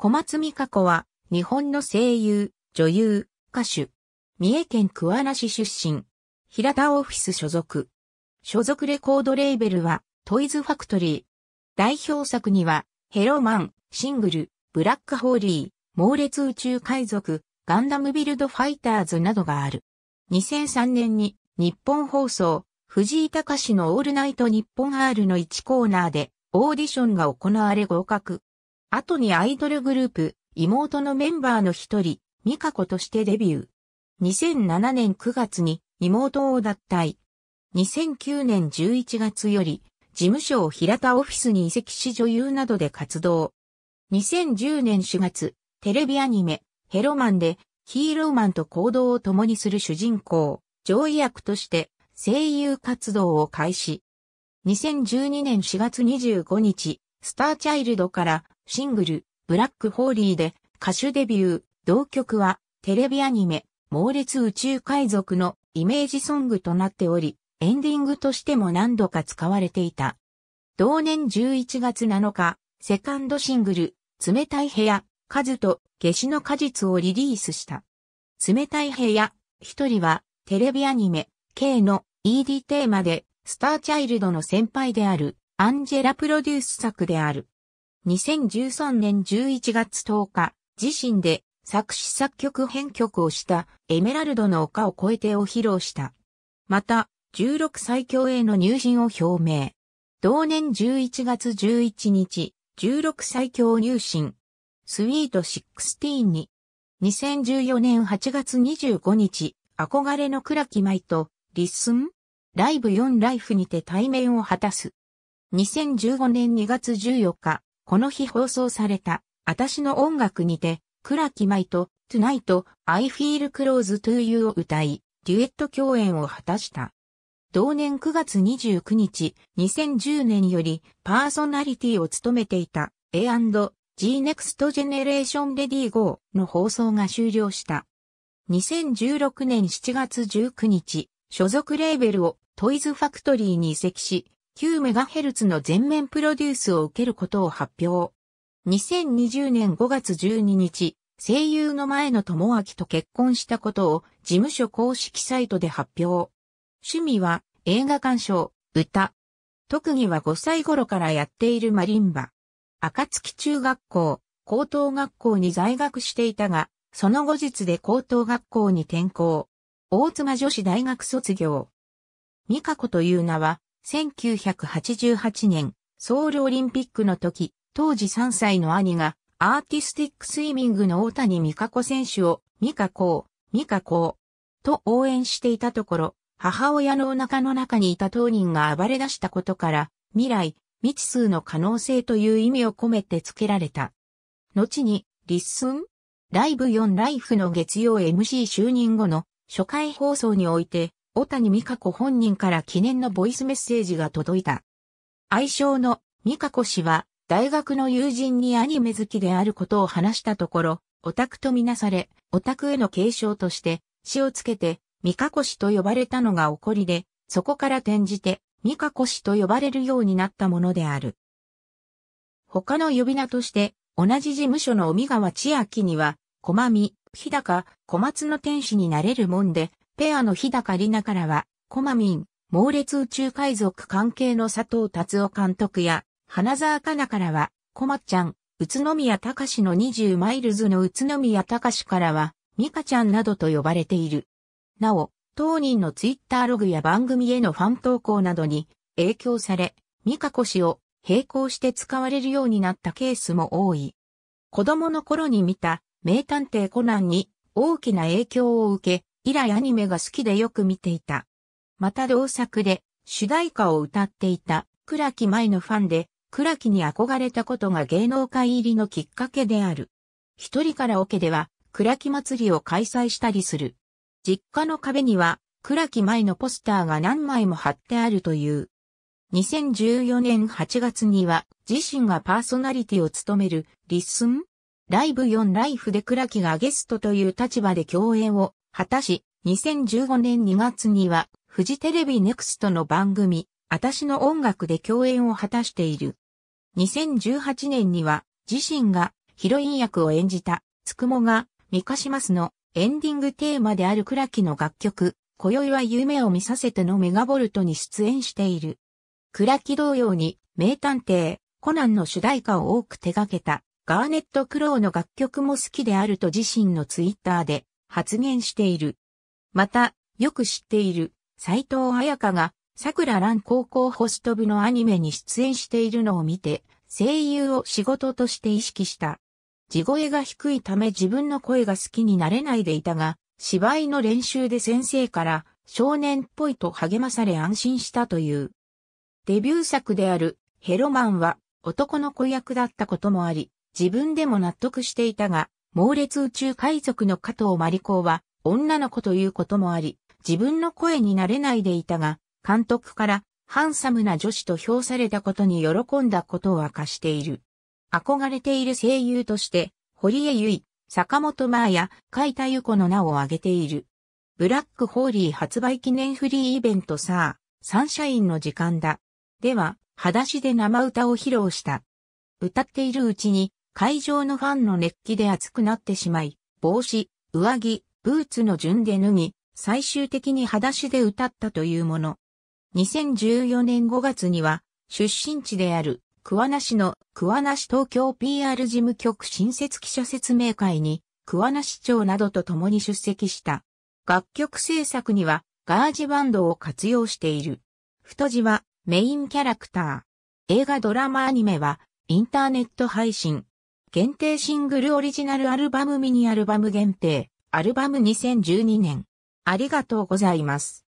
小松美香子は、日本の声優、女優、歌手。三重県桑名市出身。平田オフィス所属。所属レコードレーベルは、トイズファクトリー。代表作には、ヘロマン、シングル、ブラックホーリー、猛烈宇宙海賊、ガンダムビルドファイターズなどがある。2003年に、日本放送、藤井隆のオールナイト日本 R の1コーナーで、オーディションが行われ合格。後にアイドルグループ、妹のメンバーの一人、ミカコとしてデビュー。2007年9月に妹を脱退。2009年11月より、事務所を平田オフィスに移籍し女優などで活動。2010年4月、テレビアニメ、ヘロマンで、ヒーローマンと行動を共にする主人公、上位役として声優活動を開始。2012年4月25日、スターチャイルドからシングル、ブラックホーリーで歌手デビュー、同曲はテレビアニメ、猛烈宇宙海賊のイメージソングとなっており、エンディングとしても何度か使われていた。同年11月7日、セカンドシングル、冷たい部屋、数と夏至の果実をリリースした。冷たい部屋、一人は、テレビアニメ、K の ED テーマで、スターチャイルドの先輩である、アンジェラプロデュース作である。2013年11月10日、自身で作詞作曲編曲をしたエメラルドの丘を越えてを披露した。また、16歳強への入信を表明。同年11月11日、16歳強入信、スウィート16に、2014年8月25日、憧れの倉木舞と、リッスンライブ4ライフにて対面を果たす。2015年2月14日、この日放送された、私の音楽にて、クラキマイと、トゥナイト、アイフィールクローズトゥーユーを歌い、デュエット共演を果たした。同年9月29日、2010年よりパーソナリティを務めていた A&G Next Generation Ready Go の放送が終了した。2016年7月19日、所属レーベルをトイズファクトリーに移籍し、9MHz の全面プロデュースを受けることを発表。2020年5月12日、声優の前の智明と結婚したことを事務所公式サイトで発表。趣味は映画鑑賞、歌。特技は5歳頃からやっているマリンバ。暁中学校、高等学校に在学していたが、その後日で高等学校に転校。大妻女子大学卒業。ミカコという名は、1988年、ソウルオリンピックの時、当時3歳の兄が、アーティスティックスイミングの大谷美香子選手を、美香子、美香子、と応援していたところ、母親のお腹の中にいた当人が暴れ出したことから、未来、未知数の可能性という意味を込めて付けられた。後に、リッスンライブ4ライフの月曜 MC 就任後の初回放送において、小谷美香子本人から記念のボイスメッセージが届いた。愛称の美香子氏は、大学の友人にアニメ好きであることを話したところ、オタクとみなされ、オタクへの継承として、詩をつけて、美香子氏と呼ばれたのが起こりで、そこから転じて、美香子氏と呼ばれるようになったものである。他の呼び名として、同じ事務所の尾身川千秋には、小間美、日高、小松の天使になれるもんで、ペアの日高里奈からは、コマミン、猛烈宇宙海賊関係の佐藤達夫監督や、花沢香菜からは、コマちゃん、宇都宮隆の20マイルズの宇都宮隆からは、ミカちゃんなどと呼ばれている。なお、当人のツイッターログや番組へのファン投稿などに影響され、ミカコ氏を並行して使われるようになったケースも多い。子供の頃に見た名探偵コナンに大きな影響を受け、以来アニメが好きでよく見ていた。また同作で主題歌を歌っていた倉木舞のファンで倉木に憧れたことが芸能界入りのきっかけである。一人カラオケでは倉木祭りを開催したりする。実家の壁には倉木舞のポスターが何枚も貼ってあるという。2014年8月には自身がパーソナリティを務めるリッスンライブ4ライフで倉木がゲストという立場で共演を果たし、2015年2月には、フジテレビネクストの番組、あたしの音楽で共演を果たしている。2018年には、自身がヒロイン役を演じた、つくもが、ミカシマスのエンディングテーマであるクラキの楽曲、今宵は夢を見させてのメガボルトに出演している。クラキ同様に、名探偵、コナンの主題歌を多く手掛けた、ガーネット・クロウの楽曲も好きであると自身のツイッターで発言している。また、よく知っている斎藤彩香が桜蘭高校ホスト部のアニメに出演しているのを見て、声優を仕事として意識した。地声が低いため自分の声が好きになれないでいたが、芝居の練習で先生から少年っぽいと励まされ安心したという。デビュー作であるヘロマンは男の子役だったこともあり、自分でも納得していたが、猛烈宇宙海賊の加藤真理子は、女の子ということもあり、自分の声になれないでいたが、監督からハンサムな女子と評されたことに喜んだことを明かしている。憧れている声優として、堀江由衣、坂本真綾、海田由子の名を挙げている。ブラックホーリー発売記念フリーイベントさあ、サンシャインの時間だ。では、裸足で生歌を披露した。歌っているうちに、会場のファンの熱気で熱くなってしまい、帽子、上着、ブーツの順で脱ぎ、最終的に裸足で歌ったというもの。2014年5月には、出身地である桑名市の桑名市東京 PR 事務局新設記者説明会に桑名市長などと共に出席した。楽曲制作にはガージバンドを活用している。太字はメインキャラクター。映画ドラマアニメはインターネット配信、限定シングルオリジナルアルバムミニアルバム限定、アルバム2012年。ありがとうございます。